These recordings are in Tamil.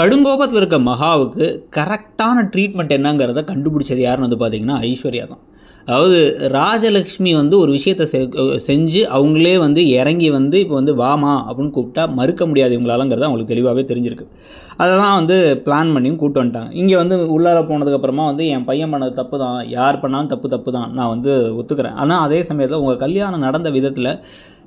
கடுங்கோபத்தில் இருக்க மகாவுக்கு கரெக்டான ட்ரீட்மெண்ட் என்னங்கிறத கண்டுபிடிச்சது யாருன்னு வந்து பார்த்திங்கன்னா ஐஸ்வர்யா தான் அதாவது ராஜலக்ஷ்மி வந்து ஒரு விஷயத்த செஞ்சு அவங்களே வந்து இறங்கி வந்து இப்போ வந்து வாமா அப்படின்னு கூப்பிட்டா மறுக்க முடியாது இவங்களாலங்கிறது அவங்களுக்கு தெளிவாகவே தெரிஞ்சிருக்கு அதெல்லாம் வந்து பிளான் பண்ணியும் கூப்பிட்டு வந்துட்டாங்க இங்கே வந்து உள்ளார போனதுக்கப்புறமா வந்து என் பையன் பண்ணது தப்பு தான் யார் பண்ணாலும் தப்பு தப்பு தான் நான் வந்து ஒத்துக்கிறேன் ஆனால் அதே சமயத்தில் உங்கள் கல்யாணம் நடந்த விதத்தில்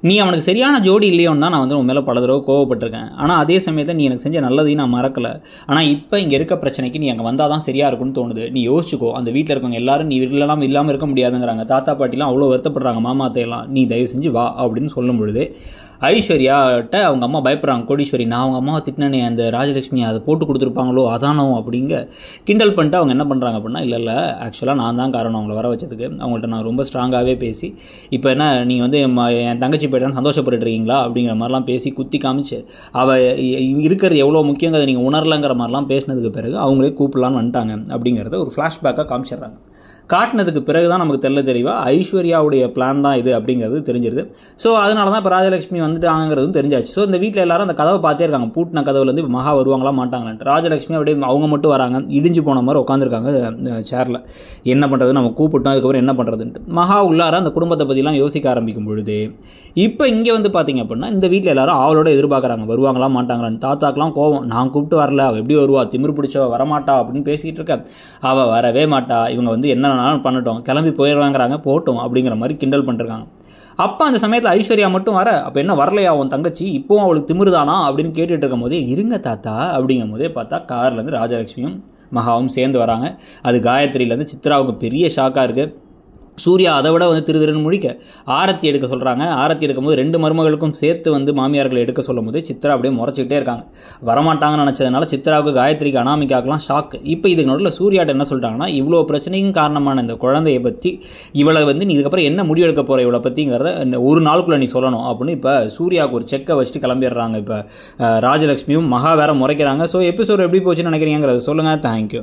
நீ அவனுக்கு சரியான ஜோடி இல்லையோன்னு தான் நான் வந்து உன் மேலே பல தடவை கோவப்பட்டிருக்கேன் ஆனால் அதே சமயத்தை நீ எனக்கு செஞ்ச நல்லதையும் நான் மறக்கலை ஆனால் இப்போ இங்கே இருக்க பிரச்சனைக்கு நீ அங்கே வந்தால் தான் சரியாக இருக்கும்னு தோணுது நீ யோசிச்சுக்கோ அந்த வீட்டில் இருக்கவங்க எல்லாரும் நீ இல்லைலாம் இல்லாமல் இருக்க முடியாதுங்கிறாங்க தாத்தா பாட்டிலாம் அவ்வளோ வருத்தப்படுறாங்க தையெல்லாம் நீ தயவு செஞ்சு வா அப்படின்னு சொல்லும் பொழுது ஐஸ்வர்யாட்ட அவங்க அம்மா பயப்படுறாங்க கோடீஸ்வரி நான் அவங்க அம்மாவை திட்டினே அந்த ராஜலட்சுமி அதை போட்டு கொடுத்துருப்பாங்களோ அதானோ அப்படிங்க கிண்டல் பண்ணிட்டு அவங்க என்ன பண்ணுறாங்க அப்படின்னா இல்லை இல்லை ஆக்சுவலாக நான் தான் காரணம் அவங்கள வர வச்சதுக்கு அவங்கள்ட்ட நான் ரொம்ப ஸ்ட்ராங்காகவே பேசி இப்போ என்ன நீங்கள் வந்து என் தங்கச்சி போயிட்டான்னு சந்தோஷப்பட்டு இருக்கீங்களா அப்படிங்கிற மாதிரிலாம் பேசி குத்தி காமிச்சு அவள் இருக்கிறது எவ்வளோ முக்கியங்கிறத நீங்கள் உணரலங்கிற மாதிரிலாம் பேசினதுக்கு பிறகு அவங்களே கூப்பிடலான்னு வந்துட்டாங்க அப்படிங்கிறத ஒரு ஃப்ளாஷ்பேக்காக காமிச்சிடுறாங்க காட்டினதுக்கு பிறகு தான் நமக்கு தெல்ல தெளிவாக ஐஸ்வர்யாவுடைய பிளான் தான் இது அப்படிங்கிறது தெரிஞ்சிருது ஸோ அதனால தான் இப்போ ராஜலட்சுமி வந்துட்டாங்கிறதும் தெரிஞ்சாச்சு ஸோ இந்த வீட்டில் எல்லாரும் அந்த கதவை பார்த்தே இருக்காங்க பூட்டின கதவுலேருந்து இப்போ மகா வருவாங்களா மாட்டாங்களான்ட்டு ராஜலட்சுமி அப்படியே அவங்க மட்டும் வராங்க இடிஞ்சு போன மாதிரி உட்காந்துருக்காங்க சேரில் என்ன பண்ணுறது நம்ம கூப்பிட்டோம் அதுக்கப்புறம் என்ன பண்ணுறதுன்ட்டு மகா உள்ளார அந்த குடும்பத்தை பற்றிலாம் யோசிக்க ஆரம்பிக்கும் பொழுது இப்போ இங்கே வந்து பார்த்தீங்க அப்படின்னா இந்த வீட்டில் எல்லாரும் அவளோட எதிர்பார்க்குறாங்க வருவாங்களா மாட்டாங்களான்னு தாத்தாக்கெலாம் கோவம் நான் கூப்பிட்டு வரல அவள் எப்படி வருவா திமிர் பிடிச்சவ வரமாட்டா அப்படின்னு பேசிக்கிட்டு இருக்க அவள் வரவே மாட்டா இவங்க வந்து என்ன வேணாலும் பண்ணட்டும் கிளம்பி போயிடுவாங்கிறாங்க போட்டோம் அப்படிங்கிற மாதிரி கிண்டல் பண்ணிருக்காங்க அப்போ அந்த சமயத்தில் ஐஸ்வர்யா மட்டும் வர அப்போ என்ன வரலையா உன் தங்கச்சி இப்போவும் அவளுக்கு திமிருதானா அப்படின்னு கேட்டுட்டு இருக்கும் போதே இருங்க தாத்தா அப்படிங்கும் போதே பார்த்தா கார்லேருந்து ராஜலட்சுமியும் மகாவும் சேர்ந்து வராங்க அது காயத்ரியிலேருந்து சித்ராவுக்கு பெரிய ஷாக்காக இருக்குது சூர்யா அதை விட வந்து திரு திருன்னு முழிக்க ஆரத்தி எடுக்க சொல்கிறாங்க ஆரத்தி எடுக்கும்போது ரெண்டு மருமகளுக்கும் சேர்த்து வந்து மாமியார்களை எடுக்க சொல்லும் போது சித்ரா அப்படியே முறைச்சிக்கிட்டே இருக்காங்க வரமாட்டாங்கன்னு நினச்சதுனால சித்ராவுக்கு காயத்ரிக்கு அனாமிக்காக்கெலாம் ஷாக்கு இப்போ இதுக்கு நடுவில் சூர்யாட்ட என்ன சொல்கிறாங்கன்னா இவ்வளோ பிரச்சனையும் காரணமான இந்த குழந்தையை பற்றி இவளை வந்து நீ இதுக்கப்புறம் என்ன முடிவு எடுக்க போகிற இவளை பற்றிங்கிறத ஒரு நாளுக்குள்ளே நீ சொல்லணும் அப்படின்னு இப்போ சூர்யாவுக்கு ஒரு செக்கை வச்சுட்டு கிளம்பிடுறாங்க இப்போ ராஜலக்ஷ்மியும் மகா வேற முறைக்கிறாங்க ஸோ எபிசோட் எப்படி போச்சுன்னு நினைக்கிறீங்கிறத சொல்லுங்கள் தேங்க்யூ